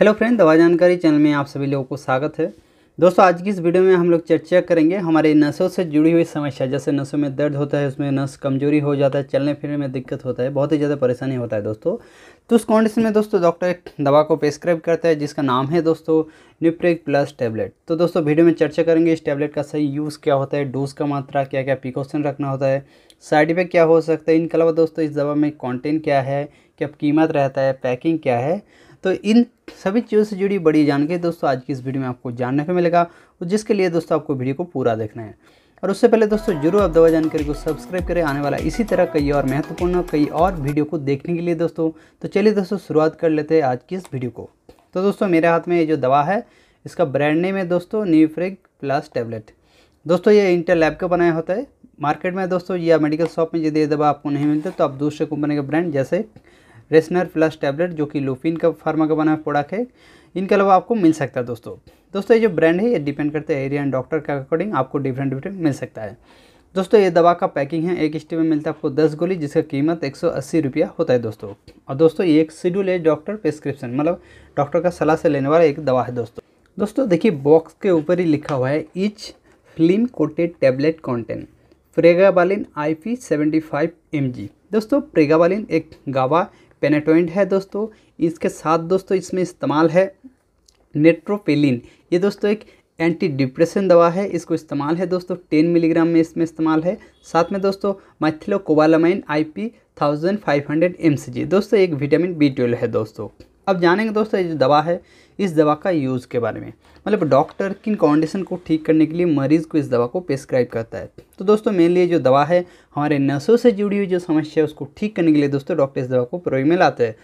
hello friend दवा जानकारी channel में आप सभी लोगों को स्वागत है दोस्तों आज की इस वीडियो में हम लोग चर्चा करेंगे हमारे नसों से जुड़ी हुई समस्या जैसे नसों में दर्द होता है उसमें नस कमजोरी हो जाता है चलने फिरने में दिक्कत होता है बहुत ही ज़्यादा परेशानी होता है दोस्तों तो उस कॉन्डिशन में दोस्तों डॉक्टर एक दवा को प्रेस्क्राइब करता है जिसका नाम है दोस्तों न्यूप्रेक प्लस टैबलेट तो दोस्तों वीडियो में चर्चा करेंगे इस टैबलेट का सही यूज़ क्या होता है डोज का मात्रा क्या क्या प्रिकॉशन रखना होता है साइड इफेक्ट क्या हो सकता है इनके अलावा दोस्तों इस दवा में कॉन्टेंट क्या है क्या कीमत रहता है पैकिंग क्या है तो इन सभी चीज़ों से जुड़ी बड़ी जानकारी दोस्तों आज की इस वीडियो में आपको जानने को मिलेगा और जिसके लिए दोस्तों आपको वीडियो को पूरा देखना है और उससे पहले दोस्तों जरूर आप दवा जानकारी को सब्सक्राइब करें आने वाला इसी तरह कई और महत्वपूर्ण कई और वीडियो को देखने के लिए दोस्तों तो चलिए दोस्तों शुरुआत कर लेते हैं आज की इस वीडियो को तो दोस्तों मेरे हाथ में ये जो दवा है इसका ब्रांड नेम है दोस्तों न्यूफ्रिक प्लस टैबलेट दोस्तों ये इंटर लैब का बनाया होता है मार्केट में दोस्तों या मेडिकल शॉप में यदि ये दवा आपको नहीं मिलती तो आप दूसरे कंपनी का ब्रांड जैसे रेसनर प्लस टैबलेट जो कि लुफिन का फार्मा का बना हुआ प्रोडक्ट है इनके अलावा आपको मिल सकता है दोस्तों दोस्तों ये जो ब्रांड है ये डिपेंड करता है एरिया एंड डॉक्टर के अकॉर्डिंग आपको डिफरेंट डिफरेंट मिल सकता है दोस्तों ये दवा का पैकिंग है एक स्टे में मिलता है आपको दस गोली जिसका कीमत एक सौ अस्सी रुपया होता है दोस्तों और दोस्तों ये एक शेड्यूल है डॉक्टर प्रिस्क्रिप्शन मतलब डॉक्टर का सलाह से लेने वाला एक दवा है दोस्तों दोस्तों देखिए बॉक्स के ऊपर ही लिखा हुआ है each film coated tablet content pregabalin I P seventy five M G दोस्तों प्रेगाबालिन एक गावा पेनाटोइंट है दोस्तों इसके साथ दोस्तों इसमें इस्तेमाल है नेट्रोपेलिन ये दोस्तों एक एंटी डिप्रेशन दवा है इसको इस्तेमाल है दोस्तों टेन मिलीग्राम में इसमें इस्तेमाल है साथ में दोस्तों methylcobalamin I P thousand five hundred M C G दोस्तों एक विटामिन बी ट्वेल्व है दोस्तों अब जानेंगे दोस्तों ये जो दवा है इस दवा का यूज़ के बारे में मतलब डॉक्टर किन कंडीशन को ठीक करने के लिए मरीज़ को इस दवा को प्रेस्क्राइब करता है तो दोस्तों मेनली जो दवा है हमारे नसों से जुड़ी हुई जो समस्या है उसको ठीक करने के लिए दोस्तों डॉक्टर इस दवा को प्रयोग में लाते हैं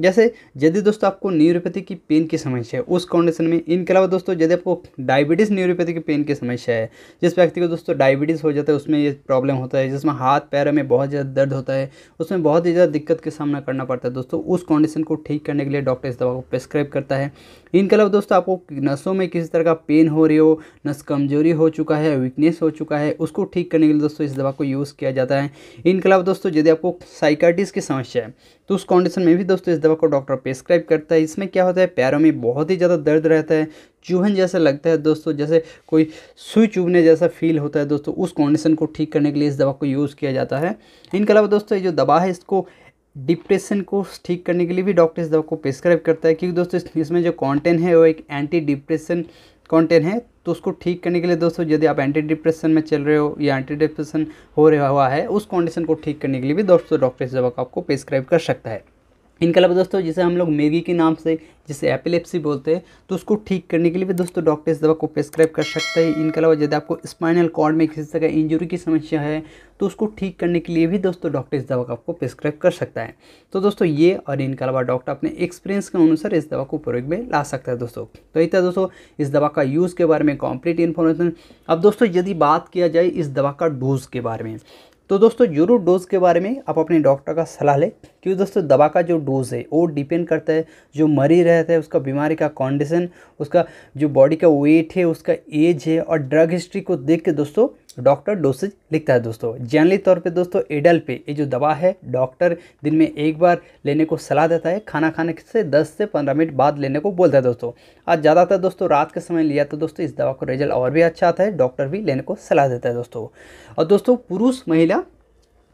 जैसे यदि दोस्तों आपको न्यूरोपैथी की पेन की समस्या है उस कंडीशन में इनके अलावा दोस्तों यदि आपको डायबिटीज़ न्यूरोपैथी की पेन की समस्या है जिस व्यक्ति को दोस्तों डायबिटीज़ हो जाता है उसमें ये प्रॉब्लम होता है जिसमें हाथ पैर में बहुत ज़्यादा दर्द होता है उसमें बहुत ही ज़्यादा दिक्कत का सामना करना पड़ता है दोस्तों उस कंडीशन को ठीक करने के लिए डॉक्टर इस दवा को प्रेस्क्राइब करता है इनके अलावा दोस्तों आपको नसों में किसी तरह का पेन हो रही हो नस कमजोरी हो चुका है वीकनेस हो चुका है उसको ठीक करने के लिए दोस्तों इस दवा को यूज़ किया जाता है इनके अलावा दोस्तों यदि आपको साइकाटिस की समस्या है तो उस कॉन्डिशन में भी दोस्तों इस दवा को डॉक्टर प्रेस्क्राइब करता है इसमें क्या होता है पैरों में बहुत ही ज़्यादा दर्द रहता है चूहन जैसा लगता है दोस्तों जैसे कोई सुई चुभने जैसा फील होता है दोस्तों उस कंडीशन को ठीक करने के लिए इस दवा को यूज़ किया जाता है इनके अलावा दोस्तों ये जो दवा है इसको डिप्रेशन को ठीक करने के लिए भी डॉक्टर इस दवा को प्रेस्क्राइब करता है क्योंकि दोस्तों इसमें जो कॉन्टेंट है वो एक एंटी डिप्रेशन कॉन्टेंट है तो उसको ठीक करने के लिए दोस्तों यदि आप एंटी डिप्रेशन में चल रहे हो या एंटी डिप्रेशन हो रहा हुआ है उस कंडीशन को ठीक करने के लिए भी दोस्तों डॉक्टर इस दवा को आपको प्रेस्क्राइब कर सकता है इनके अलावा मतलब दोस्तों जैसे हम लोग मेगी के नाम से जिसे एपिलेप्सी बोलते हैं तो उसको ठीक करने के लिए भी दोस्तों डॉक्टर इस दवा को प्रेस्क्राइब कर सकते हैं इनके अलावा यदि आपको स्पाइनल कॉर्ड में किसी तरह इंजरी की समस्या है तो उसको ठीक करने के लिए भी दोस्तों डॉक्टर इस दवा को आपको प्रेस्क्राइब कर सकता है तो दोस्तों ये और इनके अलावा डॉक्टर अपने एक्सपीरियंस के अनुसार इस दवा को प्रयोग में ला सकता है दोस्तों तो इतना था दोस्तों इस दवा का यूज़ के बारे में कॉम्प्लीट इन्फॉर्मेशन अब दोस्तों यदि बात किया जाए इस दवा का डोज के बारे में तो दोस्तों यूरो डोज़ के बारे में आप अपने डॉक्टर का सलाह लें क्योंकि दोस्तों दवा का जो डोज़ है वो डिपेंड करता है जो मरीज रहता है उसका बीमारी का कंडीशन उसका जो बॉडी का वेट है उसका एज है और ड्रग हिस्ट्री को देख के दोस्तों डॉक्टर डोसेज लिखता है दोस्तों जनरली तौर पे दोस्तों एडल पे ये जो दवा है डॉक्टर दिन में एक बार लेने को सलाह देता है खाना खाने से 10 से 15 मिनट बाद लेने को बोलता है दोस्तों आज ज़्यादातर दोस्तों रात के समय लिया तो दोस्तों इस दवा का रिजल्ट और भी अच्छा आता है डॉक्टर भी लेने को सलाह देता है दोस्तों और दोस्तों पुरुष महिला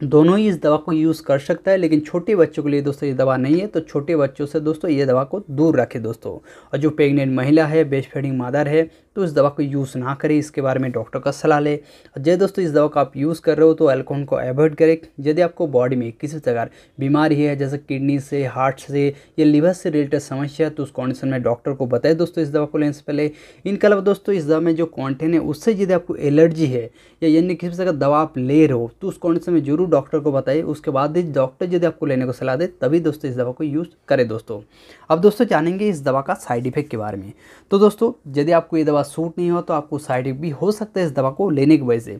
दोनों ही इस दवा को यूज़ कर सकता है लेकिन छोटे बच्चों के लिए दोस्तों ये दवा नहीं है तो छोटे बच्चों से दोस्तों ये दवा को दूर रखें दोस्तों और जो प्रेग्नेंट महिला है बेस्ट मादर है तो इस दवा को यूज़ ना करें इसके बारे में डॉक्टर का सलाह लें और जब दोस्तों इस दवा का आप यूज़ कर रहे हो तो एल्कोहल को एवॉइड करें यदि आपको बॉडी में किसी प्रकार बीमारी है जैसे किडनी से हार्ट से या लिवर से रिलेटेड समस्या है तो उस कॉन्डिशन में डॉक्टर को बताए दोस्तों इस दवा को लेने से पहले इनके अलावा दोस्तों इस दवा में जो कॉन्टेन है उससे यदि आपको एलर्जी है या यानी किसी प्रकार दवा आप ले रहे हो तो उस कॉन्डिशन में जरूर डॉक्टर को बताइए उसके बाद ही डॉक्टर यदि आपको लेने को सलाह दे तभी दोस्तों इस दवा को यूज़ करें दोस्तों अब दोस्तों जानेंगे इस दवा का साइड इफेक्ट के बारे में तो दोस्तों यदि आपको ये दवा सूट नहीं हो तो आपको साइड इफेक्ट भी हो सकता है इस दवा को लेने की वजह से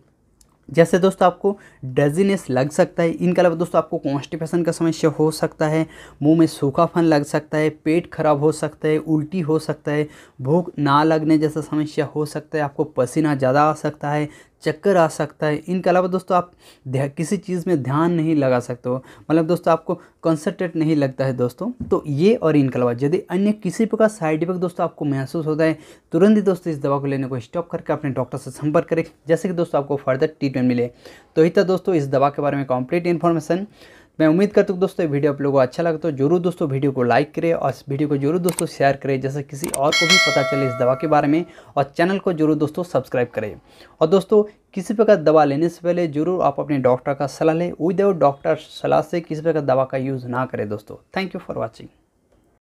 जैसे दोस्तों आपको डजीनेस लग सकता है इनके अलावा दोस्तों आपको कॉन्स्टिपेशन का समस्या हो सकता है मुंह में सूखापन लग सकता है पेट खराब हो सकता है उल्टी हो सकता है भूख ना लगने जैसा समस्या हो सकता है आपको पसीना ज़्यादा आ सकता है चक्कर आ सकता है इनके अलावा दोस्तों आप किसी चीज़ में ध्यान नहीं लगा सकते हो मतलब दोस्तों आपको कंसनट्रेट नहीं लगता है दोस्तों तो ये और इनके अलावा यदि अन्य किसी प्रकार साइड इफेक्ट दोस्तों आपको महसूस होता है तुरंत ही दोस्तों इस दवा को लेने को स्टॉप करके अपने डॉक्टर से संपर्क करें जैसे कि दोस्तों आपको फर्दर ट्रीटमेंट मिले तो ही दोस्तों इस दवा के बारे में कॉम्प्लीट इन्फॉर्मेशन मैं उम्मीद करता हूँ दोस्तों ये वीडियो आप लोगों को अच्छा लगता तो जरूर दोस्तों वीडियो को लाइक करें और इस वीडियो को जरूर दोस्तों शेयर करें जैसे किसी और को भी पता चले इस दवा के बारे में और चैनल को जरूर दोस्तों सब्सक्राइब करें और दोस्तों किसी प्रकार दवा लेने से पहले जरूर आप अपने डॉक्टर का सलाह लें विदाउट डॉक्टर सलाह से किसी प्रकार दवा का यूज़ ना करें दोस्तों थैंक यू फॉर वॉचिंग